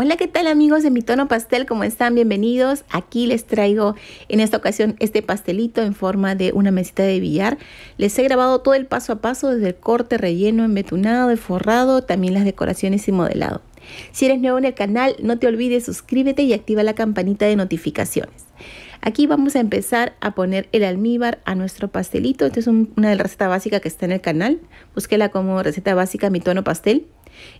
Hola, ¿qué tal amigos de Mi Tono Pastel? ¿Cómo están? Bienvenidos. Aquí les traigo en esta ocasión este pastelito en forma de una mesita de billar. Les he grabado todo el paso a paso desde el corte, relleno, embetunado, forrado, también las decoraciones y modelado. Si eres nuevo en el canal, no te olvides, suscríbete y activa la campanita de notificaciones. Aquí vamos a empezar a poner el almíbar a nuestro pastelito. Esta es de una receta básicas que está en el canal. Búsquela como receta básica Mi Tono Pastel.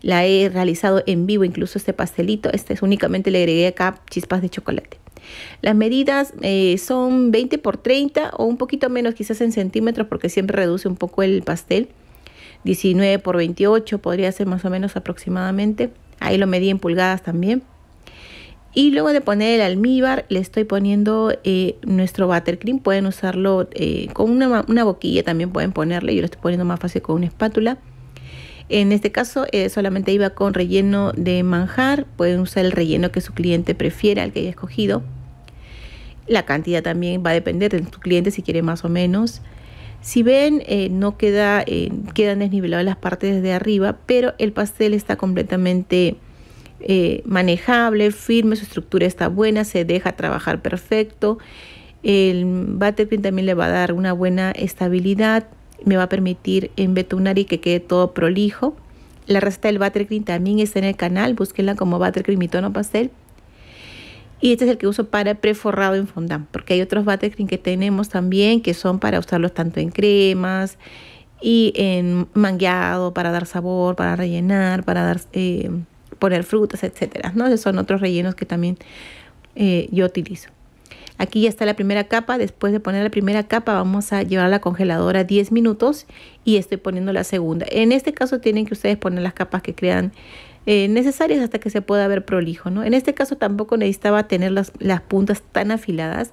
La he realizado en vivo, incluso este pastelito. Este es únicamente le agregué acá chispas de chocolate. Las medidas eh, son 20 por 30 o un poquito menos quizás en centímetros porque siempre reduce un poco el pastel. 19 por 28 podría ser más o menos aproximadamente. Ahí lo medí en pulgadas también. Y luego de poner el almíbar, le estoy poniendo eh, nuestro buttercream. Pueden usarlo eh, con una, una boquilla, también pueden ponerle. Yo lo estoy poniendo más fácil con una espátula. En este caso eh, solamente iba con relleno de manjar, pueden usar el relleno que su cliente prefiera, el que haya escogido. La cantidad también va a depender de su cliente si quiere más o menos. Si ven, eh, no queda, eh, quedan desniveladas las partes de arriba, pero el pastel está completamente manejable, firme, su estructura está buena, se deja trabajar perfecto. El butter también le va a dar una buena estabilidad me va a permitir en y que quede todo prolijo. La receta del buttercream también está en el canal, búsquenla como buttercream y tono pastel. Y este es el que uso para preforrado en fondant, porque hay otros buttercream que tenemos también que son para usarlos tanto en cremas y en mangueado, para dar sabor, para rellenar, para dar, eh, poner frutas, etc. ¿no? Esos son otros rellenos que también eh, yo utilizo. Aquí ya está la primera capa. Después de poner la primera capa vamos a llevar a la congeladora 10 minutos y estoy poniendo la segunda. En este caso tienen que ustedes poner las capas que crean eh, necesarias hasta que se pueda ver prolijo. ¿no? En este caso tampoco necesitaba tener las, puntas tan afiladas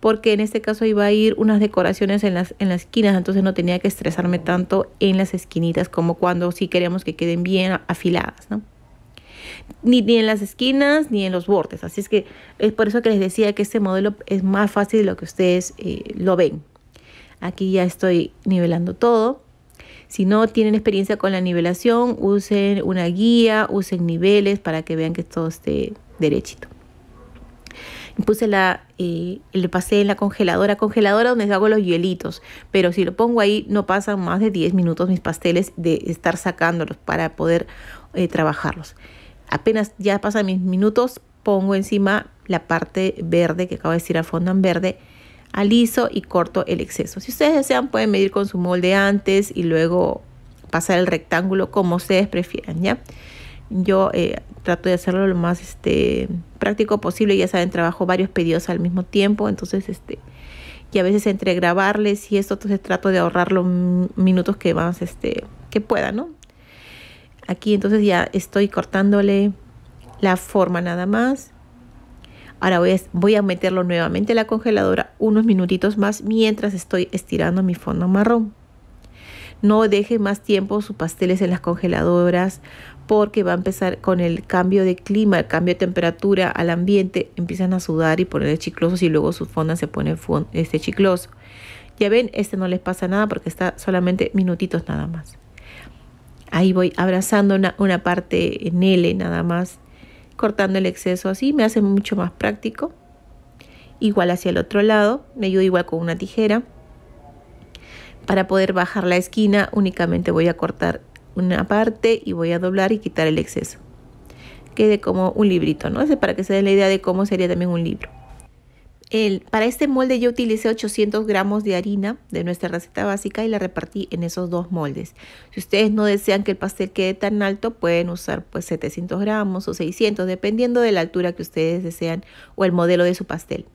porque en este caso iba a ir unas decoraciones en las, en las esquinas, entonces no tenía que estresarme tanto en las esquinitas como cuando sí queríamos que queden bien afiladas. ¿no? ni, en las esquinas ni en los bordes. Así es que es por eso que les decía que este modelo es más fácil de lo que ustedes eh, lo ven. Aquí ya estoy nivelando todo. Si no tienen experiencia con la nivelación, usen una guía, usen niveles para que vean que todo esté derechito. Puse la, eh, le pasé en la congeladora, congeladora donde hago los hielitos, pero si lo pongo ahí no pasan más de 10 minutos mis pasteles de estar sacándolos para poder eh, trabajarlos. Apenas ya pasan mis minutos, pongo encima la parte verde que acabo de decir al fondo en verde, aliso y corto el exceso. Si ustedes desean pueden medir con su molde antes y luego pasar el rectángulo como ustedes prefieran, ¿ya? Yo eh, trato de hacerlo lo más este, práctico posible, ya saben, trabajo varios pedidos al mismo tiempo, entonces este y a veces entre grabarles y esto entonces trato de ahorrar los minutos que más este que pueda, ¿no? aquí entonces ya estoy cortándole la forma nada más ahora voy a, voy a meterlo nuevamente en la congeladora unos minutitos más mientras estoy estirando mi fondo marrón no deje más tiempo sus pasteles en las congeladoras porque va a empezar con el cambio de clima, el cambio de temperatura al ambiente, empiezan a sudar y ponerle chiclosos y luego su fondo se pone este chicloso. Ya ven, este no les pasa nada porque está solamente minutitos nada más. Ahí voy abrazando una, parte en L nada más, cortando el exceso así, me hace mucho más práctico. Igual hacia el otro lado, me ayuda igual con una tijera. Para poder bajar la esquina únicamente voy a cortar una parte y voy a doblar y quitar el exceso. Quede como un librito, ¿no? es para que se den la idea de cómo sería también un libro para este molde yo utilicé 800 gramos de harina de nuestra receta básica y la repartí en esos dos moldes. Si ustedes no desean que el pastel quede tan alto, pueden usar pues 700 gramos o 600, dependiendo de la altura que ustedes desean o el modelo de su pastel.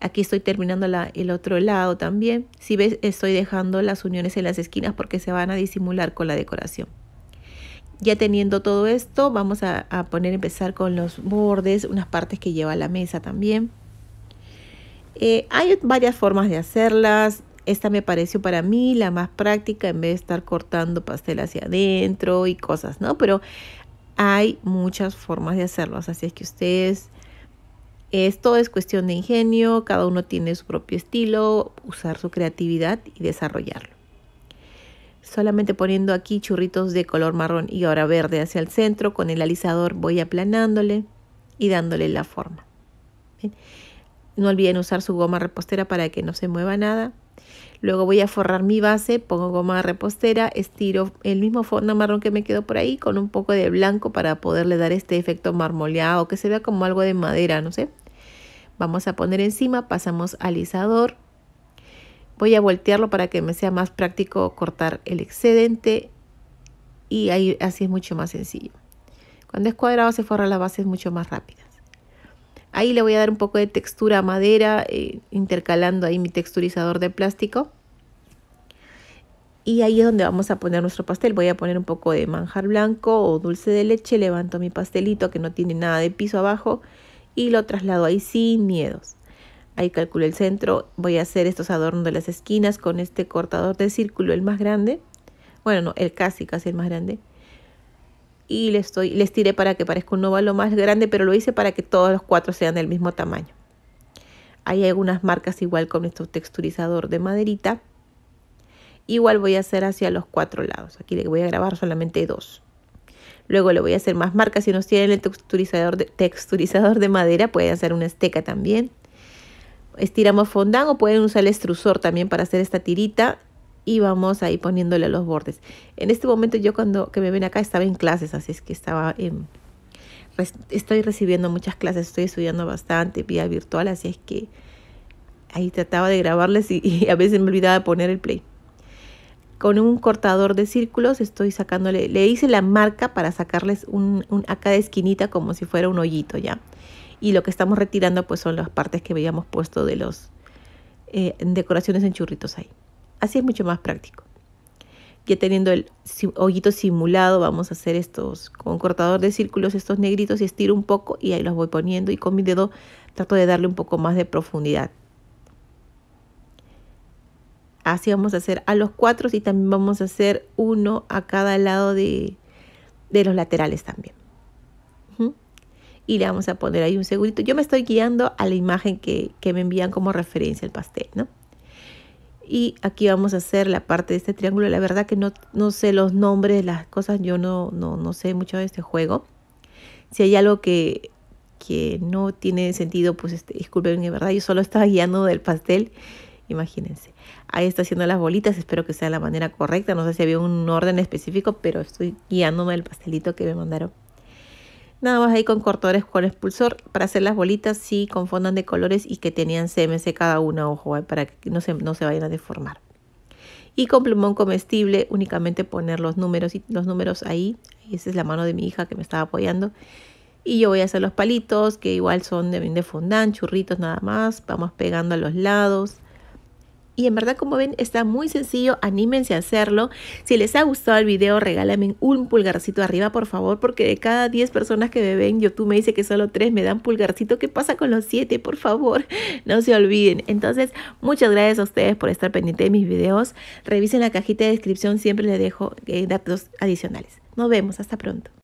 Aquí estoy terminando el otro lado también. Si ves, estoy dejando las uniones en las esquinas porque se van a disimular con la decoración. Ya teniendo todo esto, vamos a, a poner, empezar con los bordes, unas partes que lleva la mesa también. Eh, hay varias formas de hacerlas. Esta me pareció para mí la más práctica en vez de estar cortando pastel hacia adentro y cosas, ¿no? Pero hay muchas formas de hacerlas, así es que ustedes, esto es cuestión de ingenio, cada uno tiene su propio estilo, usar su creatividad y desarrollarlo. Solamente poniendo aquí churritos de color marrón y ahora verde hacia el centro, con el alisador voy aplanándole y dándole la forma. No olviden usar su goma repostera para que no se mueva nada. Luego voy a forrar mi base, pongo goma repostera, estiro el mismo fondo marrón que me quedó por ahí con un poco de blanco para poderle dar este efecto marmoleado, que se vea como algo de madera, no sé. Vamos a poner encima, pasamos alisador. Voy a voltearlo para que me sea más práctico cortar el excedente y ahí así es mucho más sencillo. Cuando es cuadrado se forra la base es mucho más rápida. Ahí le voy a dar un poco de textura a madera, eh, intercalando ahí mi texturizador de plástico. Y ahí es donde vamos a poner nuestro pastel. Voy a poner un poco de manjar blanco o dulce de leche. Levanto mi pastelito que no tiene nada de piso abajo y lo traslado ahí sin miedos. Ahí calculo el centro. Voy a hacer estos adornos de las esquinas con este cortador de círculo, el más grande. Bueno, no, el casi, casi el más grande y les, estoy, les tiré para que parezca un óvalo más grande, pero lo hice para que todos los cuatro sean del mismo tamaño. Hay algunas marcas igual con nuestro texturizador de maderita. Igual voy a hacer hacia los cuatro lados. Aquí le voy a grabar solamente dos. Luego le voy a hacer más marcas. Si no tienen el texturizador de, texturizador de madera, pueden hacer una esteca también. Estiramos fondant o pueden usar el extrusor también para hacer esta tirita y vamos ahí poniéndole los bordes. En este momento yo cuando que me ven acá estaba en clases, así es que estaba en, estoy recibiendo muchas clases, estoy estudiando bastante vía virtual, así es que ahí trataba de grabarles y, a veces me olvidaba de poner el play. Con un cortador de círculos estoy sacándole, le hice la marca para sacarles un, un a cada esquinita como si fuera un hoyito ya. Y lo que estamos retirando pues son las partes que habíamos puesto de los eh, decoraciones en churritos ahí. Así es mucho más práctico. Ya teniendo el hoyito simulado, vamos a hacer estos con cortador de círculos, estos negritos y estiro un poco y ahí los voy poniendo y con mi dedo trato de darle un poco más de profundidad. Así vamos a hacer a los cuatro y también vamos a hacer uno a cada lado de, los laterales también. Y le vamos a poner ahí un segundito Yo me estoy guiando a la imagen que, que me envían como referencia el pastel, ¿no? Y aquí vamos a hacer la parte de este triángulo. La verdad que no, sé los nombres, las cosas, yo no, no, sé mucho de este juego. Si hay algo que, que no tiene sentido, pues este, disculpen, de verdad, yo solo estaba guiando del pastel. Imagínense. Ahí está haciendo las bolitas, espero que sea la manera correcta. No sé si había un orden específico, pero estoy guiándome del pastelito que me mandaron. Nada más ahí con cortadores con expulsor para hacer las bolitas, sí, con fondant de colores y que tenían CMC cada una, ojo, eh, para que no se, no se vayan a deformar. Y con plumón comestible, únicamente poner los números, y los números ahí. esa es la mano de mi hija que me estaba apoyando. Y yo voy a hacer los palitos, que igual son de, de fondant, churritos nada más. Vamos pegando a los lados. Y en verdad, como ven, está muy sencillo, anímense a hacerlo. Si les ha gustado el video, regálame un pulgarcito arriba, por favor, porque de cada 10 personas que me ven, YouTube me dice que solo 3 me dan pulgarcito. ¿Qué pasa con los 7? Por favor, no se olviden. Entonces, muchas gracias a ustedes por estar pendiente de mis videos. Revisen la cajita de descripción, siempre les dejo eh, datos adicionales. Nos vemos, hasta pronto.